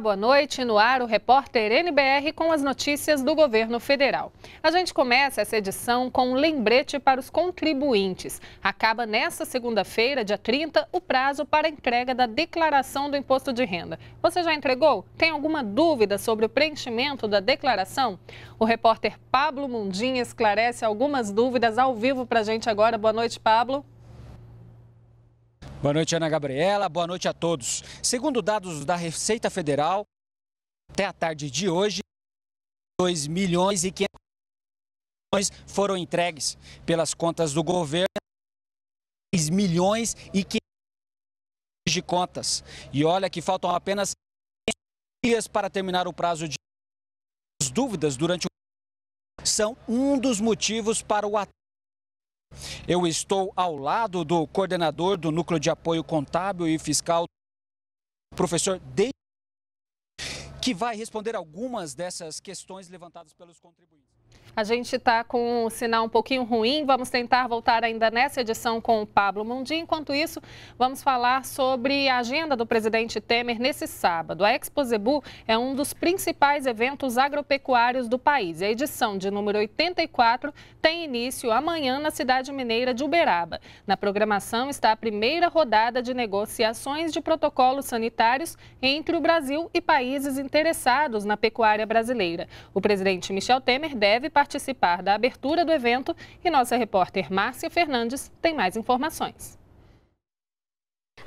boa noite. No ar, o repórter NBR com as notícias do governo federal. A gente começa essa edição com um lembrete para os contribuintes. Acaba nesta segunda-feira, dia 30, o prazo para entrega da declaração do imposto de renda. Você já entregou? Tem alguma dúvida sobre o preenchimento da declaração? O repórter Pablo Mundim esclarece algumas dúvidas ao vivo para a gente agora. Boa noite, Pablo. Boa noite, Ana Gabriela. Boa noite a todos. Segundo dados da Receita Federal, até a tarde de hoje, 2 milhões e 500 foram entregues pelas contas do governo, 3 milhões e 500 de contas. E olha que faltam apenas dias para terminar o prazo de As dúvidas durante o são um dos motivos para o atraso. Eu estou ao lado do coordenador do Núcleo de Apoio Contábil e Fiscal, professor David, que vai responder algumas dessas questões levantadas pelos contribuintes. A gente está com um sinal um pouquinho ruim. Vamos tentar voltar ainda nessa edição com o Pablo Mundi. Enquanto isso, vamos falar sobre a agenda do presidente Temer nesse sábado. A Expo Zebu é um dos principais eventos agropecuários do país. A edição de número 84 tem início amanhã na cidade mineira de Uberaba. Na programação está a primeira rodada de negociações de protocolos sanitários entre o Brasil e países interessados na pecuária brasileira. O presidente Michel Temer deve deve participar da abertura do evento e nossa repórter Márcia Fernandes tem mais informações.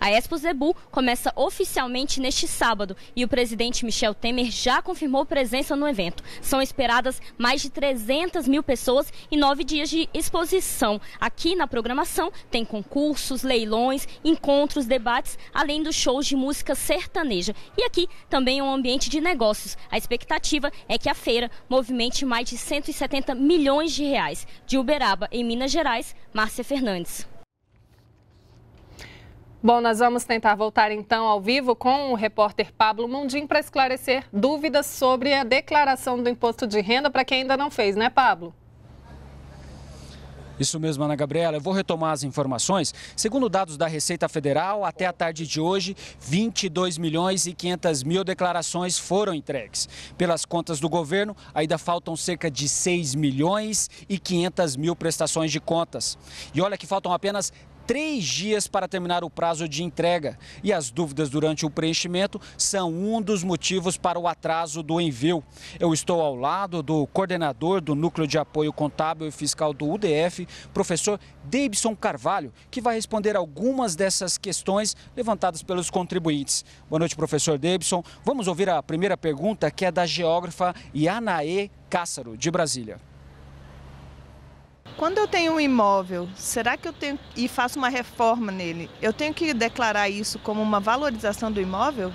A Expo Zebu começa oficialmente neste sábado e o presidente Michel Temer já confirmou presença no evento. São esperadas mais de 300 mil pessoas e nove dias de exposição. Aqui na programação tem concursos, leilões, encontros, debates, além dos shows de música sertaneja. E aqui também é um ambiente de negócios. A expectativa é que a feira movimente mais de 170 milhões de reais. De Uberaba, em Minas Gerais, Márcia Fernandes. Bom, nós vamos tentar voltar então ao vivo com o repórter Pablo Mundim para esclarecer dúvidas sobre a declaração do imposto de renda para quem ainda não fez, né, Pablo? Isso mesmo, Ana Gabriela. Eu vou retomar as informações. Segundo dados da Receita Federal, até a tarde de hoje, 22 milhões e 500 mil declarações foram entregues. Pelas contas do governo, ainda faltam cerca de 6 milhões e 500 mil prestações de contas. E olha que faltam apenas três dias para terminar o prazo de entrega. E as dúvidas durante o preenchimento são um dos motivos para o atraso do envio. Eu estou ao lado do coordenador do Núcleo de Apoio Contábil e Fiscal do UDF, professor Davidson Carvalho, que vai responder algumas dessas questões levantadas pelos contribuintes. Boa noite, professor Davidson. Vamos ouvir a primeira pergunta, que é da geógrafa Yanaê Cássaro, de Brasília. Quando eu tenho um imóvel, será que eu tenho e faço uma reforma nele? Eu tenho que declarar isso como uma valorização do imóvel?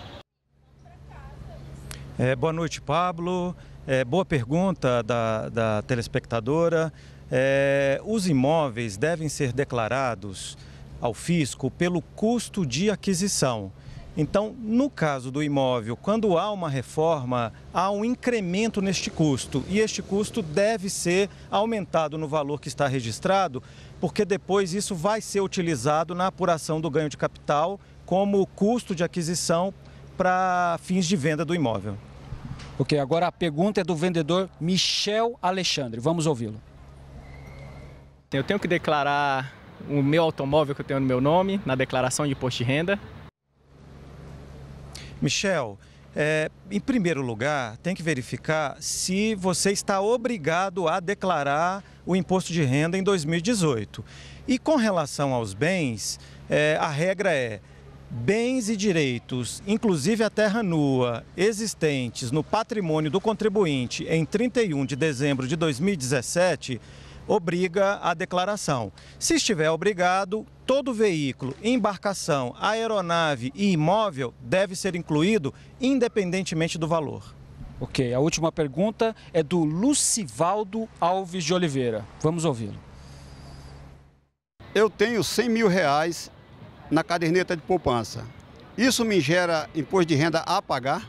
É, boa noite, Pablo. É, boa pergunta da, da telespectadora. É, os imóveis devem ser declarados ao fisco pelo custo de aquisição. Então, no caso do imóvel, quando há uma reforma, há um incremento neste custo e este custo deve ser aumentado no valor que está registrado, porque depois isso vai ser utilizado na apuração do ganho de capital como custo de aquisição para fins de venda do imóvel. Ok, agora a pergunta é do vendedor Michel Alexandre. Vamos ouvi-lo. Eu tenho que declarar o meu automóvel que eu tenho no meu nome na declaração de imposto de renda Michel, é, em primeiro lugar, tem que verificar se você está obrigado a declarar o imposto de renda em 2018. E com relação aos bens, é, a regra é bens e direitos, inclusive a terra nua, existentes no patrimônio do contribuinte em 31 de dezembro de 2017, obriga a declaração. Se estiver obrigado, todo veículo, embarcação, aeronave e imóvel deve ser incluído, independentemente do valor. Ok, a última pergunta é do Lucivaldo Alves de Oliveira. Vamos ouvi-lo. Eu tenho 100 mil reais na caderneta de poupança. Isso me gera imposto de renda a pagar?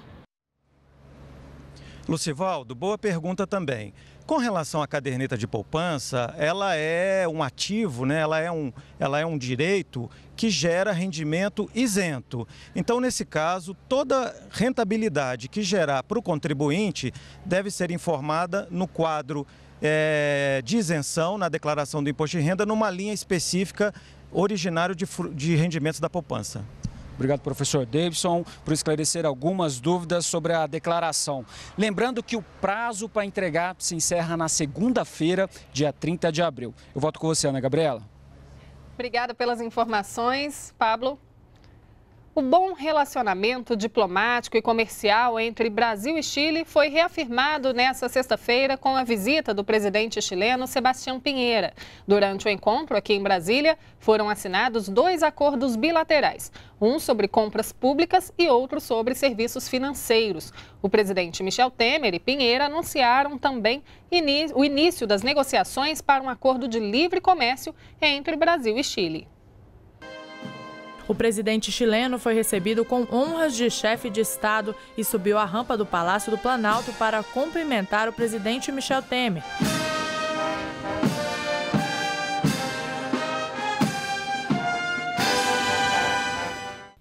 Lucivaldo, boa pergunta também. Com relação à caderneta de poupança, ela é um ativo, né? ela, é um, ela é um direito que gera rendimento isento. Então, nesse caso, toda rentabilidade que gerar para o contribuinte deve ser informada no quadro é, de isenção, na declaração do imposto de renda, numa linha específica originário de, de rendimentos da poupança. Obrigado, professor Davidson, por esclarecer algumas dúvidas sobre a declaração. Lembrando que o prazo para entregar se encerra na segunda-feira, dia 30 de abril. Eu volto com você, Ana Gabriela. Obrigada pelas informações, Pablo. O bom relacionamento diplomático e comercial entre Brasil e Chile foi reafirmado nesta sexta-feira com a visita do presidente chileno Sebastião Pinheira. Durante o encontro aqui em Brasília, foram assinados dois acordos bilaterais, um sobre compras públicas e outro sobre serviços financeiros. O presidente Michel Temer e Pinheira anunciaram também o início das negociações para um acordo de livre comércio entre Brasil e Chile. O presidente chileno foi recebido com honras de chefe de Estado e subiu a rampa do Palácio do Planalto para cumprimentar o presidente Michel Temer.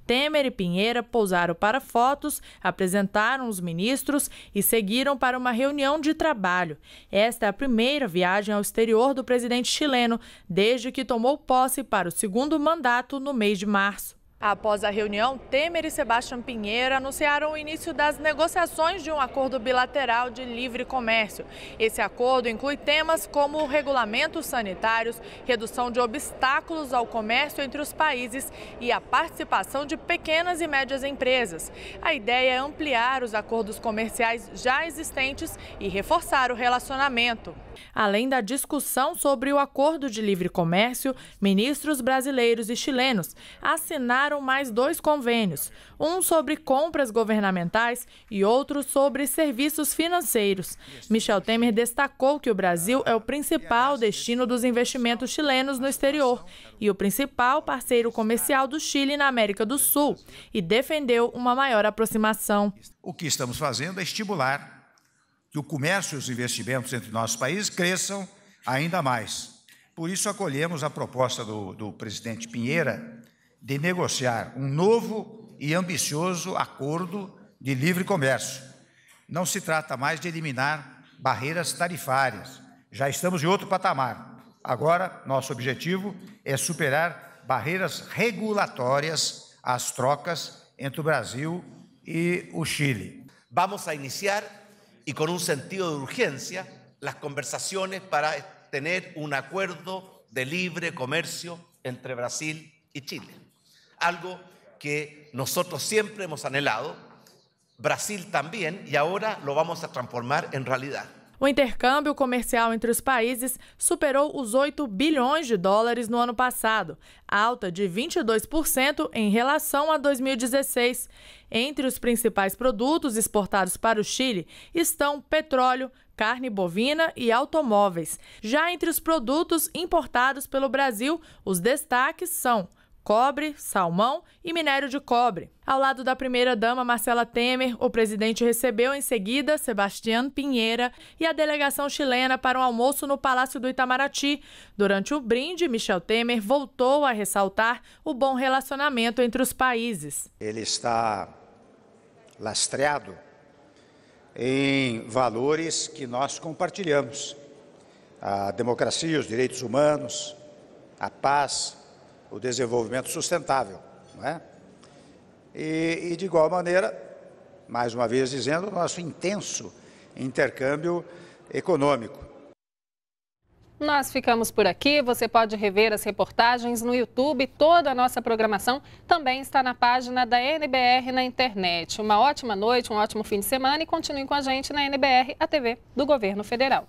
Temer e Pinheira pousaram para fotos, apresentaram os ministros e seguiram para uma reunião de trabalho. Esta é a primeira viagem ao exterior do presidente chileno desde que tomou posse para o segundo mandato no mês de março. Após a reunião, Temer e Sebastião Pinheiro anunciaram o início das negociações de um acordo bilateral de livre comércio. Esse acordo inclui temas como regulamentos sanitários, redução de obstáculos ao comércio entre os países e a participação de pequenas e médias empresas. A ideia é ampliar os acordos comerciais já existentes e reforçar o relacionamento. Além da discussão sobre o acordo de livre comércio, ministros brasileiros e chilenos assinaram mais dois convênios: um sobre compras governamentais e outro sobre serviços financeiros. Michel Temer destacou que o Brasil é o principal destino dos investimentos chilenos no exterior e o principal parceiro comercial do Chile na América do Sul e defendeu uma maior aproximação. O que estamos fazendo é estimular que o comércio e os investimentos entre nossos países cresçam ainda mais. Por isso, acolhemos a proposta do, do presidente Pinheira de negociar um novo e ambicioso acordo de livre comércio. Não se trata mais de eliminar barreiras tarifárias, já estamos em outro patamar. Agora, nosso objetivo é superar barreiras regulatórias às trocas entre o Brasil e o Chile. Vamos a iniciar y con un sentido de urgencia las conversaciones para tener un acuerdo de libre comercio entre Brasil y Chile. Algo que nosotros siempre hemos anhelado, Brasil también, y ahora lo vamos a transformar en realidad. O intercâmbio comercial entre os países superou os 8 bilhões de dólares no ano passado, alta de 22% em relação a 2016. Entre os principais produtos exportados para o Chile estão petróleo, carne bovina e automóveis. Já entre os produtos importados pelo Brasil, os destaques são cobre, salmão e minério de cobre. Ao lado da primeira-dama Marcela Temer, o presidente recebeu em seguida Sebastián Pinheira e a delegação chilena para um almoço no Palácio do Itamaraty. Durante o brinde, Michel Temer voltou a ressaltar o bom relacionamento entre os países. Ele está lastreado em valores que nós compartilhamos: a democracia, os direitos humanos, a paz, o desenvolvimento sustentável. Não é? e, e, de igual maneira, mais uma vez dizendo, o nosso intenso intercâmbio econômico. Nós ficamos por aqui. Você pode rever as reportagens no YouTube. Toda a nossa programação também está na página da NBR na internet. Uma ótima noite, um ótimo fim de semana e continue com a gente na NBR, a TV do Governo Federal.